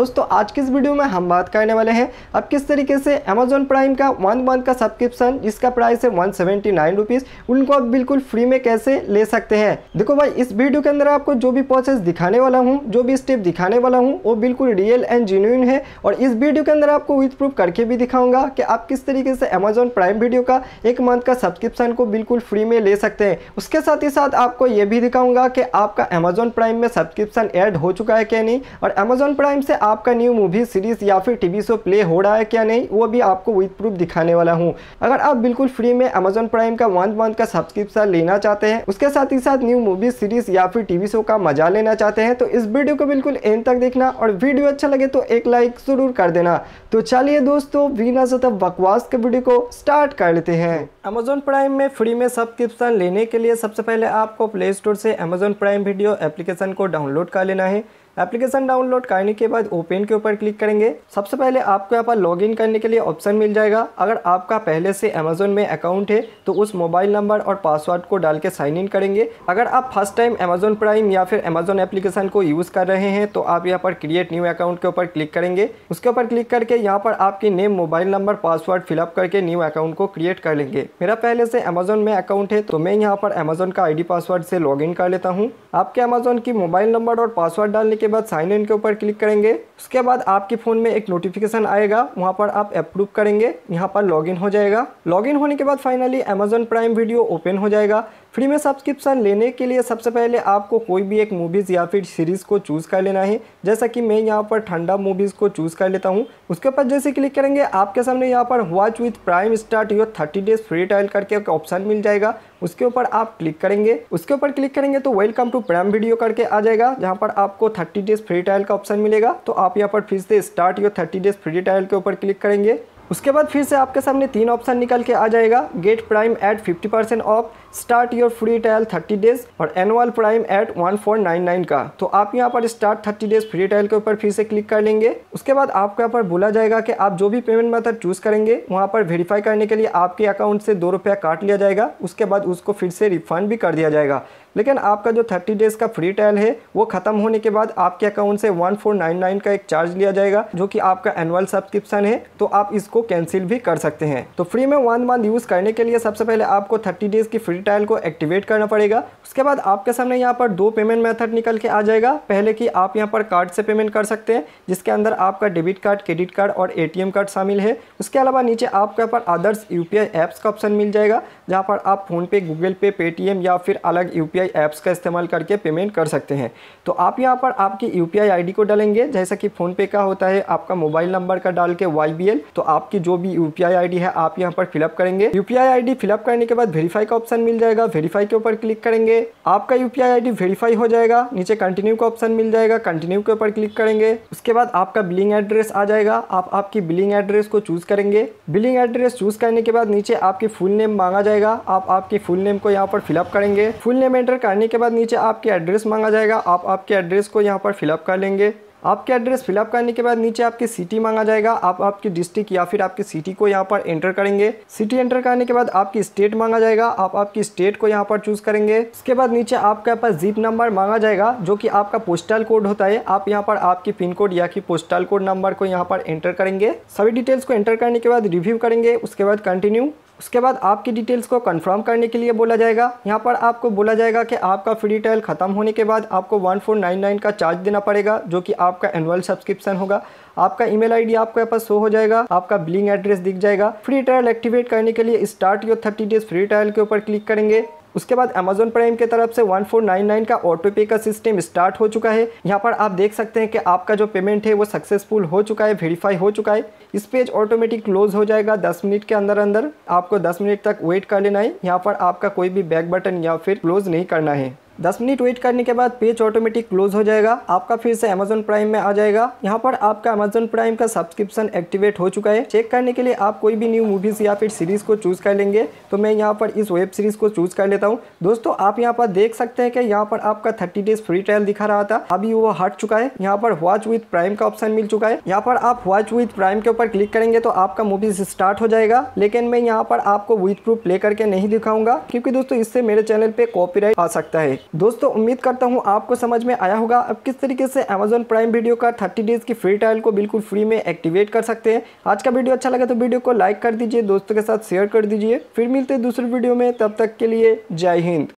दोस्तों आज के इस वीडियो में हम बात करने वाले हैं अब किस तरीके से अमेजोन प्राइम का वन मंथ का सब्सक्रिप्शन जिसका प्राइस है वन सेवेंटी नाइन रुपीज उनको आप बिल्कुल फ्री में कैसे ले सकते हैं देखो भाई इस वीडियो के अंदर आपको जो भी प्रोसेस दिखाने वाला हूँ जो भी स्टेप दिखाने वाला हूँ वो बिल्कुल रियल एंड जेन्यून है और इस वीडियो के अंदर आपको विथ प्रूफ करके भी दिखाऊंगा कि आप किस तरीके से अमेजोन प्राइम वीडियो का एक मंथ का सब्सक्रिप्शन को बिल्कुल फ्री में ले सकते हैं उसके साथ ही साथ आपको ये भी दिखाऊंगा कि आपका अमेजोन प्राइम में सब्सक्रिप्शन एड हो चुका है क्या नहीं और अमेजोन प्राइम से आप आपका न्यू मूवी सीरीज़ या फिर टीवी शो प्ले हो रहा है क्या नहीं वो भी आपको विद प्रूफ दिखाने वाला हूँ अगर आप बिल्कुल फ्री में अमेजोन प्राइम का वन मंथ का सब्सक्रिप्शन लेना चाहते हैं उसके साथ ही साथ न्यू मूवी सीरीज़ या फिर टीवी शो का मजा लेना चाहते हैं तो इस वीडियो को बिल्कुल एंड तक देखना और वीडियो अच्छा लगे तो एक लाइक ज़रूर कर देना तो चलिए दोस्तों बिना ज़्यादा बकवास के वीडियो को स्टार्ट कर लेते हैं अमेजोन प्राइम में फ्री में सब्सक्रिप्शन लेने के लिए सबसे पहले आपको प्ले स्टोर से अमेजोन प्राइम वीडियो एप्लीकेशन को डाउनलोड कर लेना है एप्लीकेशन डाउनलोड करने के बाद ओपन के ऊपर क्लिक करेंगे सबसे पहले आपको यहाँ पर इन करने के लिए ऑप्शन मिल जाएगा अगर आपका पहले से अमेजोन में अकाउंट है तो उस मोबाइल नंबर और पासवर्ड को डाल के साइन इन करेंगे अगर आप फर्स्ट टाइम अमेजोन प्राइम या फिर अमेजोन एप्लीकेशन को यूज़ कर रहे हैं तो आप यहाँ पर क्रिएट न्यू अकाउंट के ऊपर क्लिक करेंगे उसके ऊपर क्लिक करके यहाँ पर आपकी name mobile number password fill up करके न्यू अकाउंट को क्रिएट कर लेंगे मेरा पहले से अमेजोन में अकाउंट है तो मैं यहाँ पर अमेजोन का आई पासवर्ड से लॉग कर लेता हूँ आपके अमेज़ोन की मोबाइल नंबर और पासवर्ड डालने के बाद साइन इन के ऊपर क्लिक करेंगे उसके बाद आपके फ़ोन में एक नोटिफिकेशन आएगा वहाँ पर आप अप्रूव करेंगे यहाँ पर लॉगिन हो जाएगा लॉगिन होने के बाद finally Amazon prime video open हो जाएगा फ्री में सब्सक्रिप्शन लेने के लिए सबसे पहले आपको कोई भी एक मूवीज़ या फिर सीरीज़ को चूज़ कर लेना है जैसा कि मैं यहाँ पर ठंडा मूवीज़ को चूज़ कर लेता हूँ उसके ऊपर जैसे क्लिक करेंगे आपके सामने यहाँ पर watch with prime start your thirty days free trial करके एक ऑप्शन मिल जाएगा उसके ऊपर आप क्लिक करेंगे उसके ऊपर क्लिक करेंगे तो वेलकम टू प्राइम वीडियो करके आ जाएगा जहाँ पर आपको थर्टी डेज फ्री ट्रायल का ऑप्शन मिलेगा तो आप यहाँ पर फिर से start your thirty days free trial के ऊपर क्लिक करेंगे उसके बाद फिर से आपके सामने तीन ऑप्शन निकल के आ जाएगा get prime at 50 percent off start your free trial 30 days और एनुअल प्राइम एट 1499 का तो आप यहाँ पर स्टार्ट 30 डेज फ्री ट्रायल के ऊपर फिर से क्लिक कर लेंगे उसके बाद आपको यहाँ पर बोला जाएगा कि आप जो भी पेमेंट मेथड चूज करेंगे वहाँ पर वेरीफाई करने के लिए आपके अकाउंट से दो रुपया काट लिया जाएगा उसके बाद उसको फिर से रिफंड भी कर दिया जाएगा लेकिन आपका जो थर्टी डेज़ का फ्री ट्रायल है वो ख़त्म होने के बाद आपके अकाउंट से वन फोर नाइन नाइन का एक चार्ज लिया जाएगा जो कि आपका एनुअल सब्सक्रिप्शन है तो आप इसको कैंसिल भी कर सकते हैं तो फ्री में वन मंथ यूज़ करने के लिए सबसे पहले आपको थर्टी डेज़ की फ्री ट्रायल को एक्टिवेट करना पड़ेगा उसके बाद आपके सामने यहाँ पर दो पेमेंट मेथड निकल के आ जाएगा पहले की आप यहाँ पर कार्ड से पेमेंट कर सकते हैं जिसके अंदर आपका डेबिट कार्ड क्रेडिट कार्ड और ए कार्ड शामिल है उसके अलावा नीचे आपके यहाँ पर अदर्स यू ऐप्स का ऑप्शन मिल जाएगा जहाँ पर आप फ़ोनपे गूगल पे पेटीएम या फिर अलग यू यूपीआई ऐप्स का इस्तेमाल करके पेमेंट कर सकते हैं तो आप यहाँ पर आपकी यूपीआई आईडी को डालेंगे जैसा कि फ़ोनपे का होता है आपका मोबाइल नंबर का डाल के वाई तो आपकी जो भी यू पी है आप यहाँ पर फिलअप करेंगे यू पी फिलअप करने के बाद वेरीफाई का ऑप्शन मिल जाएगा वेरीफाई के ऊपर क्लिक करेंगे आपका यू पी वेरीफाई हो जाएगा नीचे कंटिन्यू का ऑप्शन मिल जाएगा कंटिन्यू के ऊपर क्लिक करेंगे उसके बाद आपका बिलिंग एड्रेस आ जाएगा आप आपकी बिलिंग एड्रेस को चूज करेंगे बिलिंग एड्रेस चूज करने के बाद नीचे आपकी फुल नेम मांगा जाएगा आप आपकी फुल नेम को यहाँ पर फिलअप करेंगे फुल नेम एंटर एंटर करने के बाद नीचे आपके एड्रेस मांगा जाएगा आप आपके एड्रेस को यहाँ पर फिलअप कर लेंगे आपके एड्रेस फिलअप करने के बाद नीचे आपकी सिटी मांगा जाएगा आप आपकी डिस्ट्रिक्ट या फिर आपकी सिटी को यहाँ पर एंटर करेंगे सिटी एंटर करने के बाद आपकी स्टेट मांगा जाएगा आप आपकी स्टेट को यहाँ पर चूज करेंगे इसके बाद नीचे आपके पास जीप नंबर मांगा जाएगा जो कि आपका पोस्टल कोड होता है आप यहाँ पर आपकी पिन कोड या कि पोस्टल कोड नंबर को यहाँ पर एंटर करेंगे सभी डिटेल्स को एंटर करने के बाद रिव्यू करेंगे उसके बाद कंटिन्यू उसके बाद आपकी डिटेल्स को कंफर्म करने के लिए बोला जाएगा यहाँ पर आपको बोला जाएगा कि आपका फ्री ट्रायल ख़त्म होने के बाद आपको वन फोर नाइन नाइन का चार्ज देना पड़ेगा जो कि आपका एनुअल सब्सक्रिप्शन होगा आपका ईमेल आईडी आपके पास शो हो जाएगा आपका बिलिंग एड्रेस दिख जाएगा फ्री ट्रायल एक्टिवेट करने के लिए start your thirty days free trial के ऊपर क्लिक करेंगे उसके बाद अमेजोन प्राइम के तरफ से 1499 का ऑटो पे का सिस्टम स्टार्ट हो चुका है यहाँ पर आप देख सकते हैं कि आपका जो पेमेंट है वो सक्सेसफुल हो चुका है वेरीफाई हो चुका है इस पेज ऑटोमेटिक क्लोज हो जाएगा 10 मिनट के अंदर अंदर आपको 10 मिनट तक वेट कर लेना है यहाँ पर आपका कोई भी बैक बटन या फिर क्लोज नहीं करना है दस मिनट वेट करने के बाद पेज ऑटोमेटिक क्लोज हो जाएगा आपका फिर से अमेजोन प्राइम में आ जाएगा यहाँ पर आपका अमेजोन प्राइम का सब्सक्रिप्शन एक्टिवेट हो चुका है चेक करने के लिए आप कोई भी न्यू मूवीज़ या फिर सीरीज़ को चूज़ कर लेंगे तो मैं यहाँ पर इस वेब सीरीज़ को चूज़ कर लेता हूँ दोस्तों आप यहाँ पर देख सकते हैं कि यहाँ पर आपका थर्टी डेज फ्री ट्रायल दिखा रहा था अभी वो हट चुका है यहाँ पर वॉच विथ प्राइम का ऑप्शन मिल चुका है यहाँ पर आप वॉच विथ प्राइम के ऊपर क्लिक करेंगे तो आपका मूवीज स्टार्ट हो जाएगा लेकिन मैं यहाँ पर आपको विथ प्रूफ प्ले करके नहीं दिखाऊंगा क्योंकि दोस्तों इससे मेरे चैनल पे कॉपी आ सकता है दोस्तों उम्मीद करता हूँ आपको समझ में आया होगा अब किस तरीके से अमेजोन प्राइम वीडियो का थर्टी डेज़ की फ्री ट्रायल को बिल्कुल फ्री में एक्टिवेट कर सकते हैं आज का वीडियो अच्छा लगा तो वीडियो को लाइक कर दीजिए दोस्तों के साथ शेयर कर दीजिए फिर मिलते हैं दूसरे वीडियो में तब तक के लिए जय हिंद